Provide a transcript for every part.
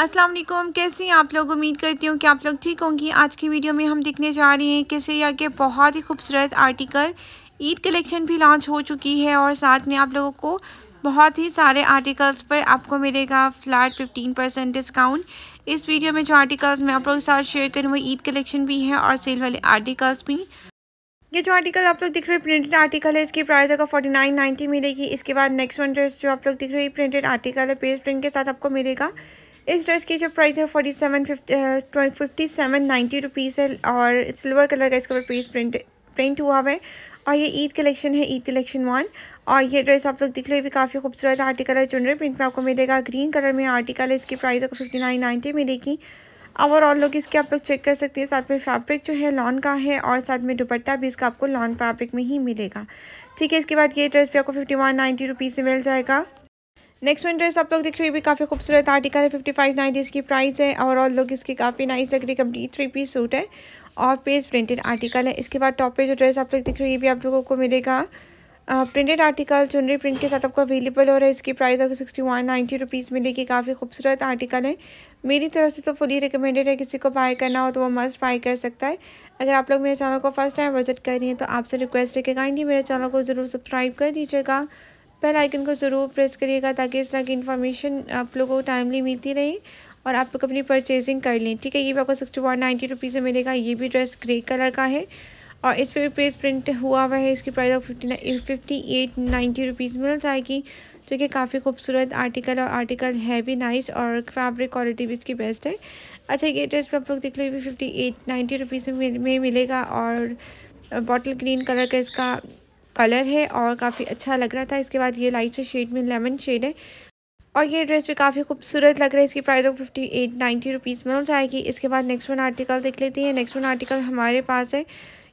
अस्सलाम वालेकुम हैं आप लोग उम्मीद करती हूँ कि आप लोग ठीक होंगी आज की वीडियो में हम देखने जा रहे हैं कि सीरिया के बहुत ही खूबसूरत आर्टिकल ईद कलेक्शन भी लॉन्च हो चुकी है और साथ में आप लोगों को बहुत ही सारे आर्टिकल्स पर आपको मिलेगा फ्लैट फिफ्टीन परसेंट डिस्काउंट इस वीडियो में जो आर्टिकल्स मैं आप लोगों के साथ शेयर करूँ वो ईद कलेक्शन भी है और सेल वाले आर्टिकल्स भी ये जो आर्टिकल आप लोग दिख रहे हैं प्रिंटेड आर्टिकल है इसकी प्राइस होगा फोर्टी नाइन नाइनटी मिलेगी इसके बाद नेक्स्ट वन ड्रेस जो आप लोग दिख रहे प्रिंटेड आर्टिकल है पेज प्रिंट के साथ आपको मिलेगा इस ड्रेस की जो प्राइस है forty seven fifty fifty seven ninety rupees है और सिल्वर कलर का इसके ऊपर पीस प्रिंट प्रिंट हुआ हुआ है और ये ईद कलेक्शन है ईद कलेक्शन वन और ये ड्रेस आप लोग दिख लो ये भी काफ़ी खूबसूरत आर्टिकल है चुनरी प्रिंट में आपको मिलेगा ग्रीन कलर में आर्टिकल है इसकी प्राइस आपको फिफ्टी नाइन नाइन्टी मिलेगी ओवरऑल लोग इसके आप लोग चेक कर सकते हैं साथ में फैब्रिक जो है लॉन का है और साथ में दुपट्टा भी इसका आपको लॉन फैब्रिक में ही मिलेगा ठीक है इसके बाद ये ड्रेस भी आपको फिफ्टी वन नाइन्टी रुपीज़ से मिल जाएगा नेक्स्ट वन ड्रेस आप लोग देख रहे हो भी काफ़ी खूबसूरत आर्टिकल है फिफ्टी फाइव नाइन्टी इसकी प्राइस है और ऑल लुक इसकी काफ़ी नाइस लग रही कंप्लीट थ्री पीस सूट है और पेज प्रिंटेड आर्टिकल है इसके बाद टॉप पे जो ड्रेस आप लोग देख रहे हो ये भी आप लोगों को मिलेगा प्रिंटेड आर्टिकल चुनरी प्रिंट के साथ आपको अवेलेबल हो रहा है इसकी प्राइस आपको सिक्सटी वन नाइन्टी रुपीज़ मिलेगी काफ़ी खूबसूरत आर्टिकल है मेरी तरफ से तो फुली रिकमेंडेड है किसी को बाय करना हो तो वो मस्ट बाय कर सकता है अगर आप लोग मेरे चैनल को फर्स्ट टाइम विजिट कर रही हैं तो आपसे रिक्वेस्ट है कि काइंडली मेरे चैनल को ज़रूर सब्सक्राइब कर दीजिएगा बेल आइकन को ज़रूर प्रेस करिएगा ताकि इस तरह की इन्फॉर्मेशन आप लोगों को टाइमली मिलती रहे और आप लोग अपनी परचेजिंग कर लें ठीक है ये भी आपको सिक्सटी वन नाइन्टी रुपीज़ में मिलेगा ये भी ड्रेस ग्रे कलर का है और इस पर भी प्रेस प्रिंट हुआ हुआ है इसकी price fifty fifty fifty eight ninety rupees मिल जाएगी जो कि काफ़ी खूबसूरत आर्टिकल और आर्टिकल है भी नाइस और फैब्रिक क्वालिटी भी इसकी बेस्ट है अच्छा ये ड्रेस भी आप लोग देख लो ये भी फिफ्टी एट नाइन्टी रुपीज़ में मिलेगा और बॉटल ग्रीन कलर का इसका कलर है और काफ़ी अच्छा लग रहा था इसके बाद ये लाइट से शेड में लेमन शेड है और ये ड्रेस भी काफ़ी खूबसूरत लग रहा है इसकी प्राइस आपको फिफ्टी एट नाइन्टी रुपीज़ मिल जाएगी इसके बाद नेक्स्ट वन आर्टिकल देख लेते हैं नेक्स्ट वन आर्टिकल हमारे पास है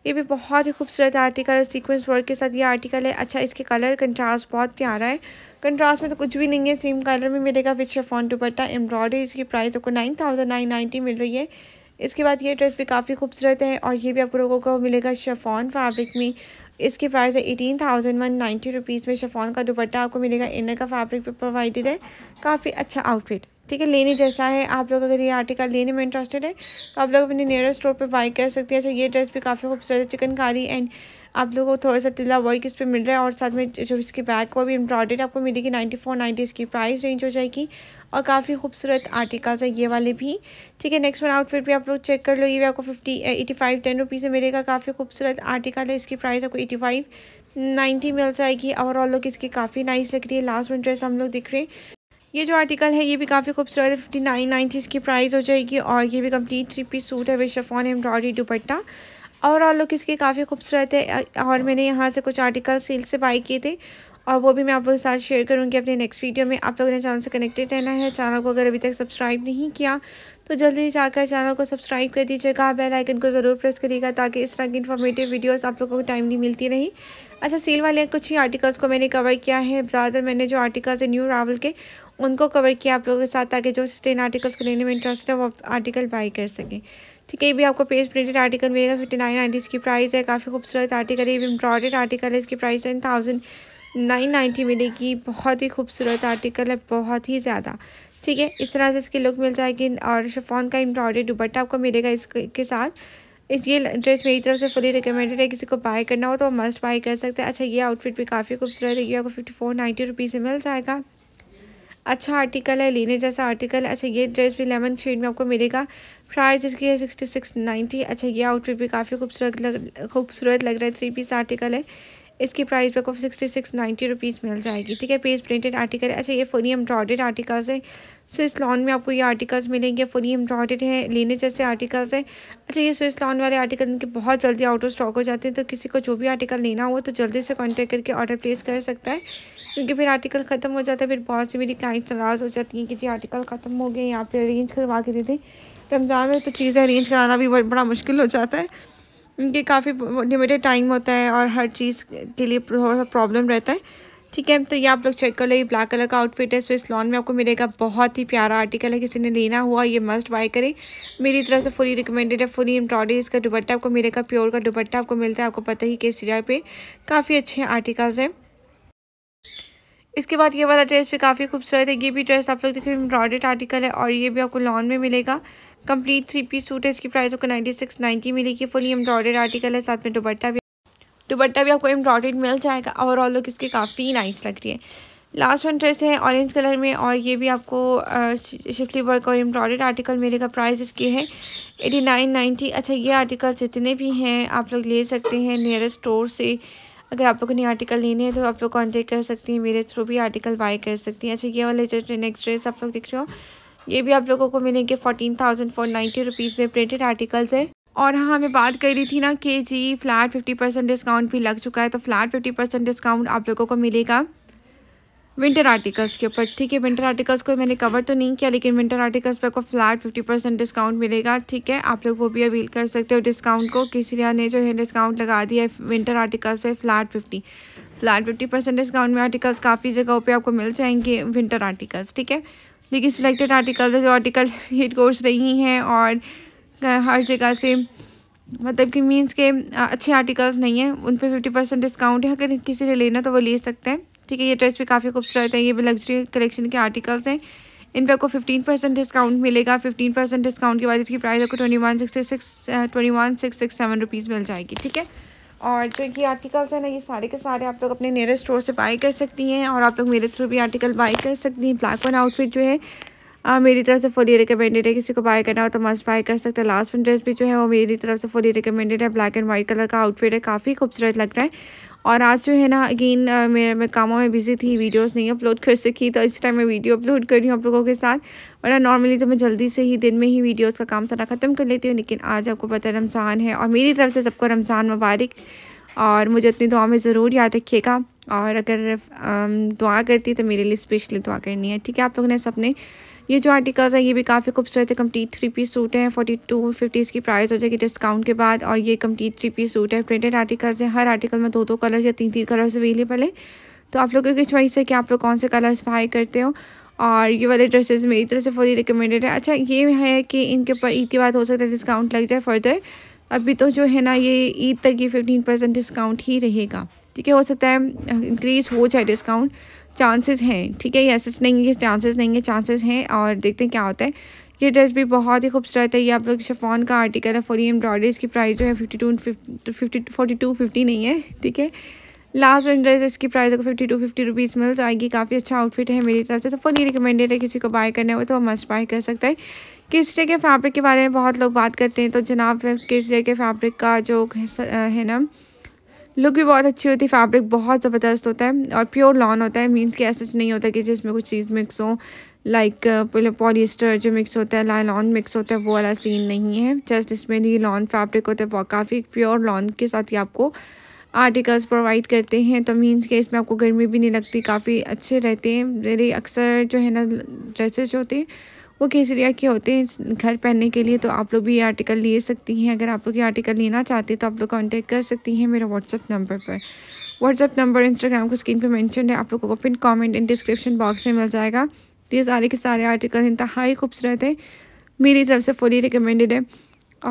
ये भी बहुत ही खूबसूरत आर्टिकल है सीक्वेंस वर्क के साथ ये आर्टिकल है अच्छा इसके कलर कंट्रास्ट बहुत प्यारा है कंट्रास्ट में तो कुछ भी नहीं है सेम कलर में मिलेगा विद शेफॉन दुपट्टा एम्ब्रॉयडरी इसकी प्राइस तो आपको नाइन थाउजेंड नाइन नाइन्टी मिल रही है इसके बाद ये ड्रेस भी काफ़ी खूबसूरत है और ये भी आप लोगों को मिलेगा शेफॉन फैब्रिक में इसकी प्राइस है eighteen thousand one ninety rupees में शेफॉन का दुपट्टा आपको मिलेगा इनर का फैब्रिक भी प्रोवाइडेड है काफ़ी अच्छा आउटफिट ठीक है लेने जैसा है आप लोग अगर ये आर्टिकल लेने में इंटरेस्टेड है तो आप लोग अपने नियरेस्ट स्टोर पर बाई कर सकते हैं अच्छा ये ड्रेस भी काफ़ी खूबसूरत है चिकनकारी एंड आप लोगों को थोड़ा सा तिला वर्क इस पर मिल रहा है और साथ में जो इसकी बैक वो भी एम्ब्रॉयडेड आपको मिलेगी नाइन्टी फोर नाइन्टी इसकी प्राइस रेंज हो जाएगी और काफ़ी खूबसूरत आर्टिकल्स है ये वाले भी ठीक है नेक्स्ट वन आउटफिट भी आप लोग चेक कर लो ये भी आपको fifty eighty five ten rupees में मिलेगा काफ़ी खूबसूरत आर्टिकल है इसकी प्राइस आपको एटी फाइव नाइन्टी मिल जाएगी ओवरऑल लोग इसकी काफ़ी नाइस लग रही है लास्ट वन ड्रेस हम लोग दिख रहे हैं ये जो आर्टिकल है ये भी काफ़ी खूबसूरत है फिफ्टी नाइन नाइन्टीज़ इसकी प्राइस हो जाएगी और ये भी कम्प्लीट थ्री पीस सूट है वे chiffon embroidery dupatta overall look इसके काफ़ी खूबसूरत है और मैंने यहाँ से कुछ आर्टिकल सेल से बाई किए थे और वो भी मैं आप लोगों के साथ शेयर करूँगी अपने नेक्स्ट वीडियो में आप लोगों ने चैनल से कनेक्टेड रहना है चैनल को अगर अभी तक सब्सक्राइब नहीं किया तो जल्दी जाकर चैनल को सब्सक्राइब कर दीजिएगा बेल आइकन को ज़रूर प्रेस करिएगा ताकि इस तरह की इन्फॉर्मेटिव वीडियोस आप लोगों को टाइमली मिलती रही अच्छा सेल वाले कुछ ही आर्टिकल्स को मैंने कवर किया है ज़्यादातर मैंने जो आर्टिकल्स हैं न्यू रावल के उनको कवर किया आप लोगों के साथ ताकि जो स्टेन आर्टिकल्स को लेने में इंटरेस्ट है वो आर्टिकल बाई कर सकें ठीक है ये भी आपको पेज प्रिंटेड आर्टिकल मिलेगा फिफ्टी नाइन नाइन्टी इसकी प्राइस है काफ़ी खूबसूरत आर्टिकल है ये भी एम्ब्रॉयडेड आर्टिकल है इसकी price ten thousand nine ninety मिलेगी बहुत ही खूबसूरत आर्टिकल है बहुत ही ज़्यादा ठीक है इस तरह से इसकी लुक मिल जाएगी और शफॉन का एम्ब्रॉयडेड दुबट्टा आपको मिलेगा इसके साथ इस ये ड्रेस मेरी तरफ से फुली रिकमेंडेड है किसी को बाय करना हो तो मस्ट बाय कर सकते हैं अच्छा ये आउटफिट भी काफ़ी खूबसूरत है ये आपको फिफ्टी फोर नाइन्टी रुपीज़ में मिल जाएगा अच्छा आर्टिकल है लेने जैसा आर्टिकल अच्छा ये ड्रेस भी लेमन शेड में आपको मिलेगा प्राइस इसकी है सिक्सटी सिक्स नाइन्टी अच्छा ये आउटफिट भी काफ़ी खूबसूरत लग खूबसूरत लग रहा है थ्री पीस आर्टिकल है इसकी प्राइस आपको सिक्सटी सिक्स नाइन्टी रुपीज़ मिल जाएगी ठीक है पेज प्रिंटेड आर्टिकल अच्छा ये फुली एम्ब्रॉडेड आर्टिकल्स हैं स्विस लॉन में आपको ये आर्टिकल्स मिलेंगे फुली एम्ब्रॉडेड हैं लेने जैसे आर्टिकल्स हैं अच्छा ये स्विस लॉन वाले आर्टिकल इनके बहुत जल्दी आउट ऑफ स्टॉक हो जाते हैं तो किसी को जो भी आर्टिकल लेना हो तो जल्दी से कॉन्टैक्ट करके ऑर्डर प्लेस कर सकता है क्योंकि फिर आर्टिकल ख़त्म हो जाता है फिर बहुत सी मेरी क्लाइंट्स नाराज़ हो जाती हैं कि जी आर्टिकल ख़त्म हो गए यहाँ पर अरेंज करवा के देते रमज़ान में तो चीज़ें अरेंज कराना भी बड़ा मुश्किल हो जाता है उनके काफ़ी लिमिटेड टाइम होता है और हर चीज़ के लिए थोड़ा सा प्रॉब्लम रहता है ठीक है तो ये आप लोग चेक कर लो ये ब्लैक कलर का आउटफिट है सो इस लॉन में आपको मिलेगा बहुत ही प्यारा आर्टिकल है किसी ने लेना हुआ ये मस्ट बाय करें मेरी तरफ से फुली रिकमेंडेड है फुली एम्ब्रॉडरी इसका दुपट्टा आपको मिलेगा प्योर का दुपट्टा आपको मिलता है आपको पता ही कि इस जगह पे काफ़ी अच्छे आर्टिकल्स हैं इसके बाद ये वाला ड्रेस भी काफ़ी खूबसूरत है ये भी ड्रेस आप लोग देखिए एम्ब्रॉयडेड आर्टिकल है और ये भी आपको लॉन में मिलेगा कंप्लीट थ्री पीस सूट है इसकी प्राइस आपको नाइन्टी सिक्स नाइन्टी मिलेगी फुली एम्ब्रॉयडेड आर्टिकल है साथ में दुबट्टा भी दुबट्टा भी आपको एम्ब्रॉडेड मिल जाएगा ओवरऑल लुक इसकी काफ़ी नाइस लग रही है लास्ट वन ड्रेस है ऑरेंज कलर में और ये भी आपको शिफ्टी वर्क और एम्ब्रॉयड आर्टिकल मिलेगा प्राइस इसकी है एटी नाइन नाइन्टी अच्छा ये आर्टिकल जितने भी हैं आप लोग ले सकते हैं नियरेस्ट स्टोर से अगर आप लोग को नहीं आर्टिकल लेने हैं तो आप लोग कॉन्टेक्ट कर सकती हैं मेरे थ्रू भी आर्टिकल बाय कर सकती हैं अच्छा ये वाले जो नेक्स्ट ड्रेस आप लोग देख रहे हो ये भी आप लोगों को मिलेंगे fourteen thousand four ninety rupees में प्रिंटेड आर्टिकल्स है और हाँ मैं बात कर रही थी ना कि जी फ्लैट फिफ्टी परसेंट डिस्काउंट भी लग चुका है तो फ्लैट फिफ्टी परसेंट डिस्काउंट आप लोगों को मिलेगा विंटर आर्टिकल्स के ऊपर ठीक है विंटर आर्टिकल्स को मैंने कवर तो नहीं किया लेकिन विंटर आर्टिकल्स पर आपको फ्लैट फिफ्टी परसेंट डिस्काउंट मिलेगा ठीक है आप लोग वो भी अवील कर सकते हो डिस्काउंट को किसी ने जो है डिस्काउंट लगा दिया है विंटर आर्टिकल्स पे flat fifty flat fifty percent discount में आर्टिकल्स काफ़ी जगहों पर आपको मिल जाएंगे विंटर आर्टिकल्स ठीक है लेकिन सिलेक्टेड आर्टिकल जो आर्टिकल हिट कोर्स रही हैं और हर जगह से मतलब कि मीन्स के अच्छे आर्टिकल्स नहीं हैं उन पर फिफ्टी परसेंट डिस्काउंट है अगर किसी ने लेना तो वो ले सकते हैं ठीक है ये ड्रेस भी काफ़ी खूबसूरत है ये भी लग्जरी कलेक्शन के आर्टिकल्स हैं इन पर आपको फिफ्टीन परसेंट डिस्काउंट मिलेगा फिफ्टीन परसेंट डिस्काउंट के बाद इसकी प्राइस आपको twenty one sixty six twenty one six six seven rupees मिल जाएगी ठीक है और जो ये आर्टिकल्स हैं ना ये सारे के सारे आप लोग अपने नियरेस्ट स्टोर से बाई कर सकती हैं और आप लोग मेरे थ्रू भी आर्टिकल बाई कर सकती हैं ब्लैक वन आउटफिट जो है आ, मेरी तरफ से फुली रिकमेंडेड है किसी को बाय करना हो तो मस्ट बाय कर सकते हैं लास्ट वन ड्रेस भी जो है वो मेरी तरफ से फुली रिकमेंडेड है ब्लैक एंड वाइट कलर का आउटफिट है काफ़ी खूबसूरत लग रहा है और आज जो है ना अगेन मेरे मैं कामों में बिज़ी थी वीडियोस नहीं अपलोड कर सकी तो इस टाइम मैं वीडियो अपलोड कर रही हूँ आप लोगों के साथ वरना नॉर्मली तो मैं जल्दी से ही दिन में ही वीडियोस का काम सारा ख़त्म कर लेती हूँ लेकिन आज आपको पता है रमज़ान है और मेरी तरफ से सबको रमज़ान मुबारक और मुझे अपनी दुआ में ज़रूर याद रखिएगा और अगर दुआ करती है तो मेरे लिए स्पेशली दुआ करनी है ठीक है आप लोगों ने सपने ये जो आर्टिकल्स हैं ये भी काफ़ी खूबसूरत है कम्प्लीट थ्री पीस सूट है फोर्टी टू फिफ्टी इसकी प्राइस हो जाएगी डिस्काउंट के बाद और ये कम्प्लीट थ्री पीस सूट है प्रिंटेड आर्टिकल्स हैं हर आर्टिकल में दो दो कलर्स या तीन तीन कलर्स अवेलेबल है तो आप लोगों की चॉइस है कि आप लोग कौन से कलर्स बाय करते हो और ये वाले ड्रेसेस मेरी तरफ से फुली रिकमेंडेड है अच्छा ये है कि इनके ऊपर ईद के बाद हो सकता है डिस्काउंट लग जाए फर्दर अभी तो जो है ना ये ईद तक ये फिफ्टीन परसेंट डिस्काउंट ही रहेगा ठीक है हो सकता है इंक्रीज हो जाए डिस्काउंट चांसेस हैं ठीक है ये ऐसे नहीं है चांसेस नहीं है चांसेस हैं और देखते हैं क्या होता है ये ड्रेस भी बहुत ही खूबसूरत है ये आप लोग शफॉन का आर्टिकल है फोरी एम्ब्रॉयडरी इसकी प्राइस जो है fifty two fifty forty two fifty नहीं है ठीक है लास्ट वन ड्रेस इसकी प्राइस अगर फिफ्टी टू फिफ्टी रुपीज़ मिल जाएगी काफ़ी अच्छा आउटफिट है मेरी तरफ से तो फुली रिकमेंडेड है किसी को बाय करने हो तो वो मस्ट बाय कर सकता है किस तरह के फैब्रिक के बारे में बहुत लोग बात करते हैं तो जनाब किस तरह के फैब्रिक का जो है ना लुक भी बहुत अच्छी होती है फैब्रिक बहुत ज़बरदस्त होता है और प्योर लॉन होता है मीन्स कि ऐसा नहीं होता कि जिसमें कुछ चीज़ मिक्स हो लाइक पॉलिएस्टर जो मिक्स होता है लाइलॉन मिक्स होता है वो वाला सीन नहीं है जस्ट इसमें नहीं लॉन फैब्रिक होता है काफ़ी प्योर लॉन के साथ ही आपको आर्टिकल्स प्रोवाइड करते हैं तो मीन्स के इसमें आपको गर्मी भी नहीं लगती काफ़ी अच्छे रहते हैं मेरे अक्सर जो है ना ड्रेसेस जो होते हैं वो केसरिया के होते हैं घर पहनने के लिए तो आप लोग भी ये आर्टिकल ले सकती हैं अगर आप लोग ये आर्टिकल लेना चाहते हैं तो आप लोग कॉन्टैक्ट कर सकती हैं मेरे व्हाट्सअप नंबर पर व्हाट्सअप नंबर इंस्टाग्राम को स्क्रीन पर मैंशन है आप लोगों को pin comment and description box में मिल जाएगा ये सारे के सारे आर्टिकल इंतहाई खूबसूरत है मेरी तरफ से फुली रिकमेंडेड है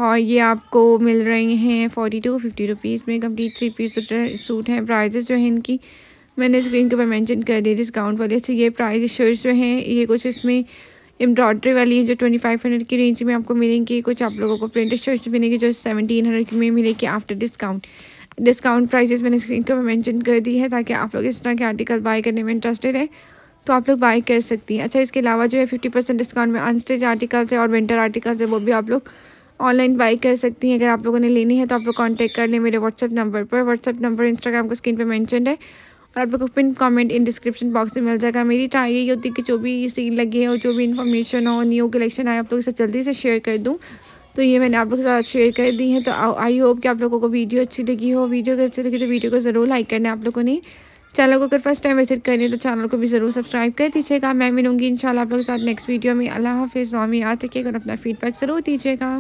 और ये आपको मिल रही हैं फोर्टी टू फिफ्टी रुपीज़ में कम्प्लीट थ्री पीस सूट हैं प्राइजेस जो हैं इनकी मैंने स्क्रीन के ऊपर मेंशन कर दिए डिस्काउंट वाले से ये प्राइज शर्ट्स जो हैं ये कुछ इसमें एम्ब्रॉयड्री वाली है जो ट्वेंटी फाइव हंड्रेड की रेंज में आपको मिलेंगी कुछ आप लोगों को प्रिंटेड शर्ट्स मिलेंगे जो सेवनटीन हंड्रेड की में मिलेगी आफ्टर डिस्काउंट डिस्काउंट प्राइसेस मैंने स्क्रीन पर मैंशन कर दी है ताकि आप लोग इस तरह के आर्टिकल बाय करने में इंटरेस्टेड है तो आप लोग बाय कर सकती हैं अच्छा इसके अलावा जो है फिफ्टी परसेंट डिस्काउंट में अनस्टेज आर्टिकल्स है और विंटर आर्टिकल्स है वो भी आप लोग ऑनलाइन बाई कर सकती हैं अगर आप लोगों ने लेनी है तो आप लोग कॉन्टैक्ट कर लें मेरे व्हाट्सअप नंबर पर व्हाट्सअप नंबर इंस्टाग्राम को स्क्रीन पर मैंशनड है और आप लोग को pin comment in description box में मिल जाएगा मेरी ट्राई यही होती है कि जो भी सीन लगे हो जो भी इन्फॉर्मेशन हो न्यू कलेक्शन आए आप लोग इसे जल्दी से शेयर कर दूँ तो ये मैंने आप लोगों के साथ शेयर कर दी है तो आई होप कि आप लोगों को वीडियो अच्छी लगी हो वीडियो अगर अच्छी लगी तो वीडियो को ज़रूर लाइक करना आप लोगों ने चैनल को अगर फर्स्ट टाइम विजिट करें तो चैनल को भी ज़रूर सब्सक्राइब कर दीजिएगा मैं मिलूंगी इंशाल्लाह आप लोगों के साथ नेक्स्ट वीडियो में अल्लाह हाफिज़ स्वामी याद के अगर अपना फीडबैक ज़रूर दीजिएगा